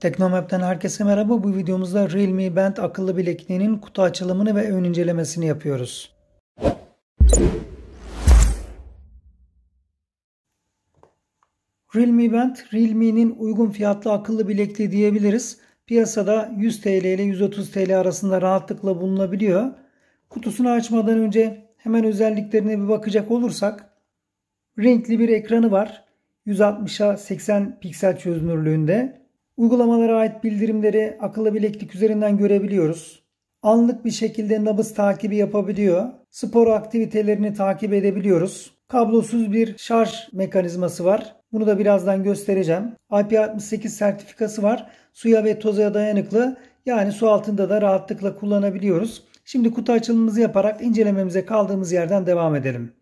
Teknomap'ten herkese merhaba. Bu videomuzda Realme Band akıllı bilekliğinin kutu açılımını ve ön incelemesini yapıyoruz. Realme Band, Realme'nin uygun fiyatlı akıllı bilekliği diyebiliriz. Piyasada 100 TL ile 130 TL arasında rahatlıkla bulunabiliyor. Kutusunu açmadan önce hemen özelliklerine bir bakacak olursak renkli bir ekranı var. 160'a 80 piksel çözünürlüğünde Uygulamalara ait bildirimleri akıllı bileklik üzerinden görebiliyoruz. Anlık bir şekilde nabız takibi yapabiliyor. Spor aktivitelerini takip edebiliyoruz. Kablosuz bir şarj mekanizması var. Bunu da birazdan göstereceğim. IP68 sertifikası var. Suya ve toza dayanıklı. Yani su altında da rahatlıkla kullanabiliyoruz. Şimdi kutu açılımımızı yaparak incelememize kaldığımız yerden devam edelim.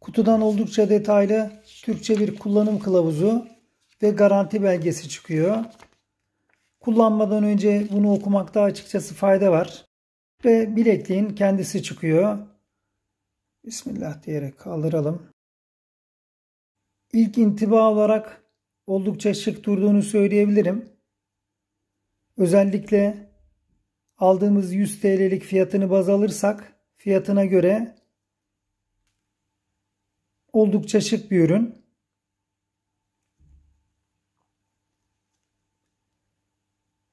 Kutudan oldukça detaylı Türkçe bir kullanım kılavuzu ve garanti belgesi çıkıyor. Kullanmadan önce bunu okumakta açıkçası fayda var. Ve bilekliğin kendisi çıkıyor. Bismillah diyerek kaldıralım. İlk intiba olarak oldukça şık durduğunu söyleyebilirim. Özellikle aldığımız 100 TL'lik fiyatını baz alırsak fiyatına göre Oldukça şık bir ürün.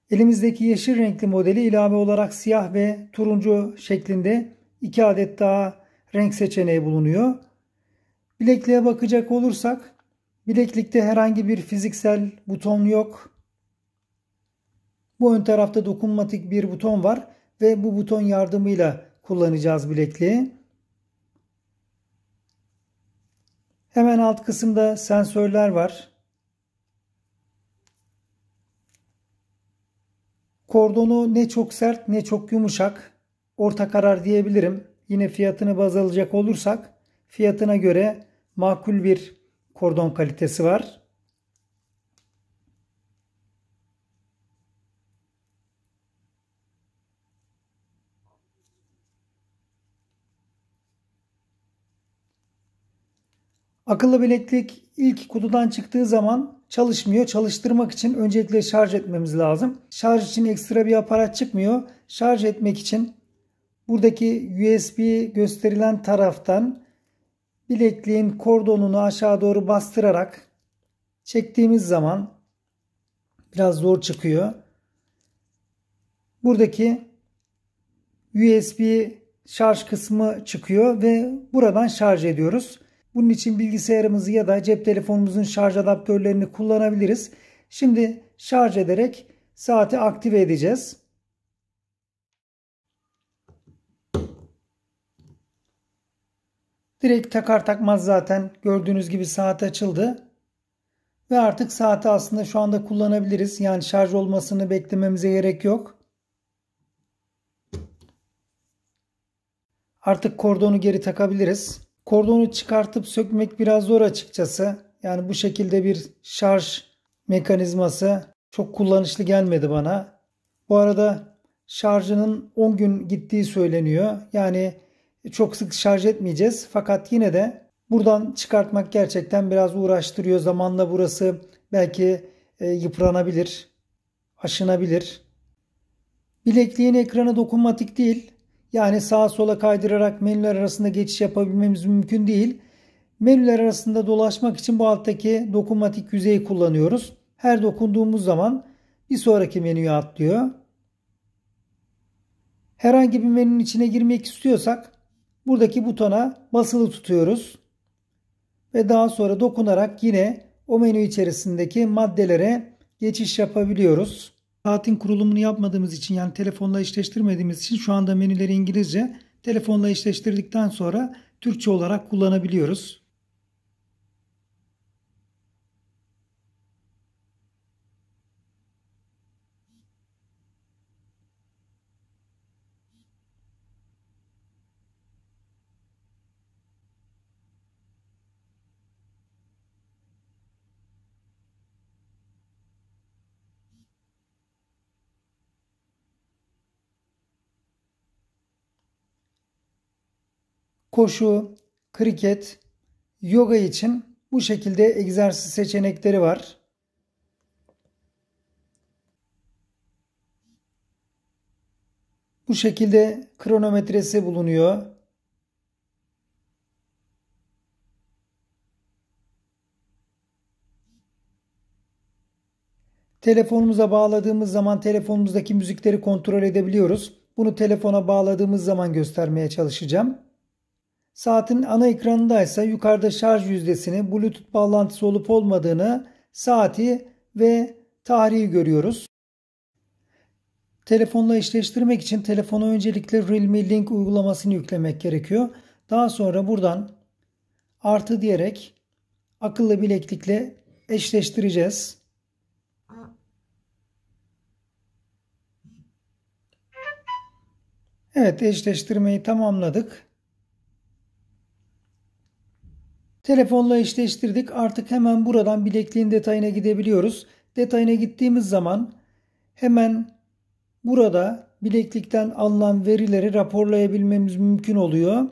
Elimizdeki yeşil renkli modeli ilave olarak siyah ve turuncu şeklinde iki adet daha renk seçeneği bulunuyor. Bilekliğe bakacak olursak bileklikte herhangi bir fiziksel buton yok. Bu ön tarafta dokunmatik bir buton var ve bu buton yardımıyla kullanacağız bilekliği. Hemen alt kısımda sensörler var. Kordonu ne çok sert ne çok yumuşak. Orta karar diyebilirim. Yine fiyatını baz alacak olursak fiyatına göre makul bir kordon kalitesi var. Akıllı bileklik ilk kutudan çıktığı zaman çalışmıyor. Çalıştırmak için öncelikle şarj etmemiz lazım. Şarj için ekstra bir aparat çıkmıyor. Şarj etmek için buradaki USB gösterilen taraftan bilekliğin kordonunu aşağı doğru bastırarak çektiğimiz zaman biraz zor çıkıyor. Buradaki USB şarj kısmı çıkıyor ve buradan şarj ediyoruz. Bunun için bilgisayarımızı ya da cep telefonumuzun şarj adaptörlerini kullanabiliriz. Şimdi şarj ederek saati aktive edeceğiz. Direkt takar takmaz zaten gördüğünüz gibi saat açıldı. Ve artık saati aslında şu anda kullanabiliriz. Yani şarj olmasını beklememize gerek yok. Artık kordonu geri takabiliriz. Kordonu çıkartıp sökmek biraz zor açıkçası. Yani bu şekilde bir şarj mekanizması çok kullanışlı gelmedi bana. Bu arada şarjının 10 gün gittiği söyleniyor. Yani çok sık şarj etmeyeceğiz. Fakat yine de buradan çıkartmak gerçekten biraz uğraştırıyor. Zamanla burası belki e, yıpranabilir, aşınabilir. Bilekliğin ekranı dokunmatik değil. Yani sağa sola kaydırarak menüler arasında geçiş yapabilmemiz mümkün değil. Menüler arasında dolaşmak için bu alttaki dokunmatik yüzeyi kullanıyoruz. Her dokunduğumuz zaman bir sonraki menüye atlıyor. Herhangi bir menünün içine girmek istiyorsak buradaki butona basılı tutuyoruz. Ve daha sonra dokunarak yine o menü içerisindeki maddelere geçiş yapabiliyoruz. Saatin kurulumunu yapmadığımız için yani telefonla eşleştirmediğimiz için şu anda menüleri İngilizce telefonla eşleştirdikten sonra Türkçe olarak kullanabiliyoruz. koşu, kriket, yoga için bu şekilde egzersiz seçenekleri var. Bu şekilde kronometresi bulunuyor. Telefonumuza bağladığımız zaman telefonumuzdaki müzikleri kontrol edebiliyoruz. Bunu telefona bağladığımız zaman göstermeye çalışacağım. Saatin ana ekranında ise yukarıda şarj yüzdesini, Bluetooth bağlantısı olup olmadığını, saati ve tarihi görüyoruz. Telefonla eşleştirmek için telefona öncelikle Realme Link uygulamasını yüklemek gerekiyor. Daha sonra buradan artı diyerek akıllı bileklikle eşleştireceğiz. Evet eşleştirmeyi tamamladık. Telefonla eşleştirdik. Artık hemen buradan bilekliğin detayına gidebiliyoruz. Detayına gittiğimiz zaman hemen burada bileklikten alınan verileri raporlayabilmemiz mümkün oluyor.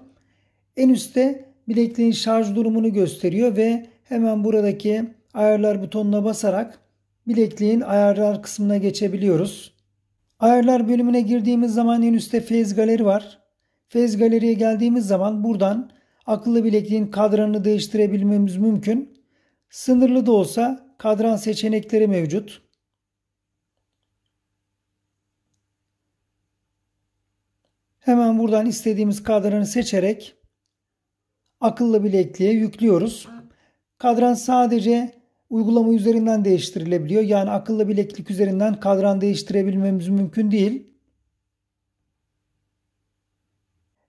En üstte bilekliğin şarj durumunu gösteriyor ve hemen buradaki ayarlar butonuna basarak bilekliğin ayarlar kısmına geçebiliyoruz. Ayarlar bölümüne girdiğimiz zaman en üstte Phase Galeri var. Phase Galeri'ye geldiğimiz zaman buradan akıllı bilekliğin kadranını değiştirebilmemiz mümkün. Sınırlı da olsa kadran seçenekleri mevcut. Hemen buradan istediğimiz kadranı seçerek akıllı bilekliğe yüklüyoruz. Kadran sadece uygulama üzerinden değiştirilebiliyor. Yani akıllı bileklik üzerinden kadran değiştirebilmemiz mümkün değil.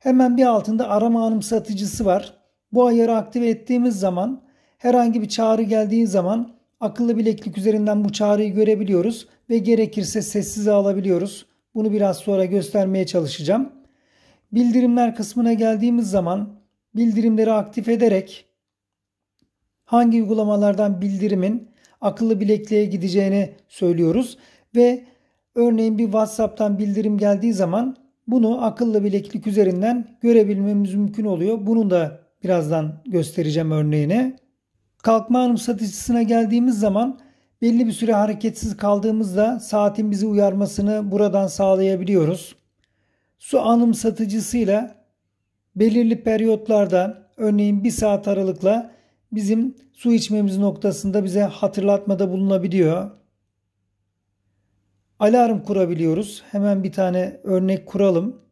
Hemen bir altında arama anımsatıcısı var. Bu ayarı aktive ettiğimiz zaman herhangi bir çağrı geldiği zaman akıllı bileklik üzerinden bu çağrıyı görebiliyoruz ve gerekirse sessize alabiliyoruz. Bunu biraz sonra göstermeye çalışacağım. Bildirimler kısmına geldiğimiz zaman bildirimleri aktif ederek hangi uygulamalardan bildirimin akıllı bilekliğe gideceğini söylüyoruz ve örneğin bir WhatsApp'tan bildirim geldiği zaman bunu akıllı bileklik üzerinden görebilmemiz mümkün oluyor. Bunu da birazdan göstereceğim örneğine. Kalkma anımsatıcısına geldiğimiz zaman belli bir süre hareketsiz kaldığımızda saatin bizi uyarmasını buradan sağlayabiliyoruz. Su anımsatıcısıyla belirli periyotlarda örneğin bir saat aralıkla bizim su içmemiz noktasında bize hatırlatmada bulunabiliyor alarm kurabiliyoruz. Hemen bir tane örnek kuralım.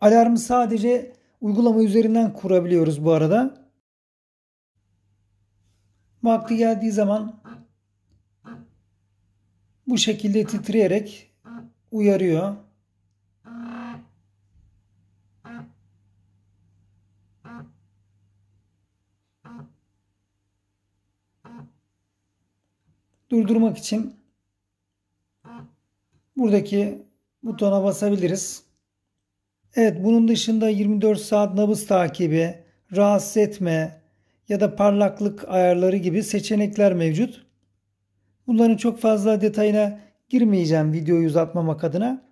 Alarmı sadece uygulama üzerinden kurabiliyoruz bu arada. Vakti geldiği zaman bu şekilde titreyerek uyarıyor. durdurmak için buradaki butona basabiliriz. Evet bunun dışında 24 saat nabız takibi, rahatsız etme ya da parlaklık ayarları gibi seçenekler mevcut. Bunların çok fazla detayına girmeyeceğim videoyu uzatmamak adına.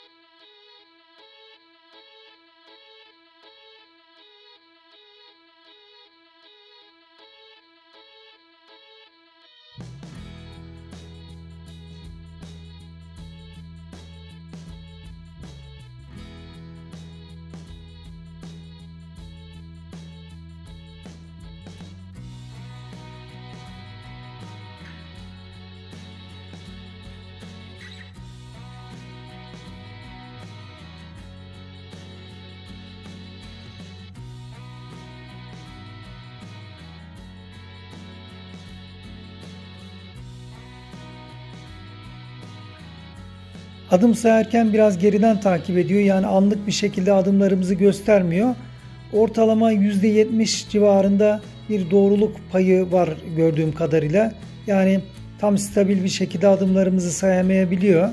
Adım sayarken biraz geriden takip ediyor. Yani anlık bir şekilde adımlarımızı göstermiyor. Ortalama %70 civarında bir doğruluk payı var gördüğüm kadarıyla. Yani tam stabil bir şekilde adımlarımızı sayamayabiliyor.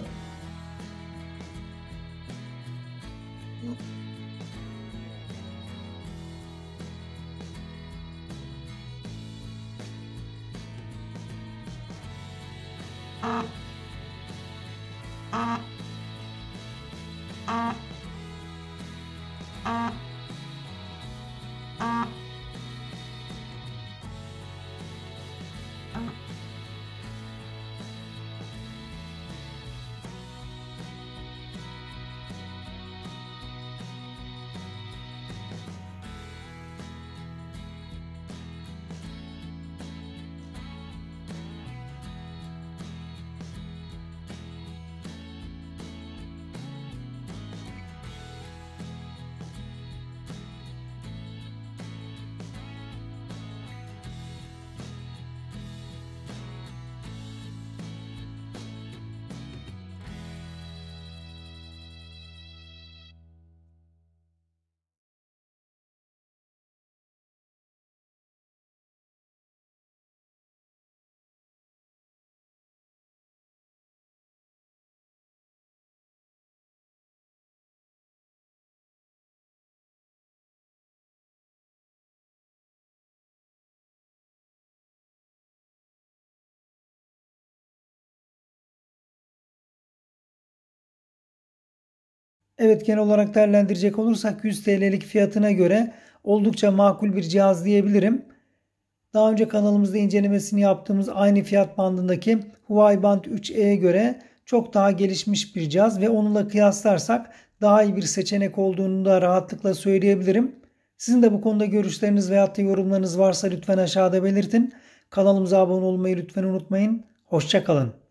Evet genel olarak değerlendirecek olursak 100 TL'lik fiyatına göre oldukça makul bir cihaz diyebilirim. Daha önce kanalımızda incelemesini yaptığımız aynı fiyat bandındaki Huawei Band 3e'ye göre çok daha gelişmiş bir cihaz ve onunla kıyaslarsak daha iyi bir seçenek olduğunu da rahatlıkla söyleyebilirim. Sizin de bu konuda görüşleriniz veya da yorumlarınız varsa lütfen aşağıda belirtin. Kanalımıza abone olmayı lütfen unutmayın. Hoşçakalın.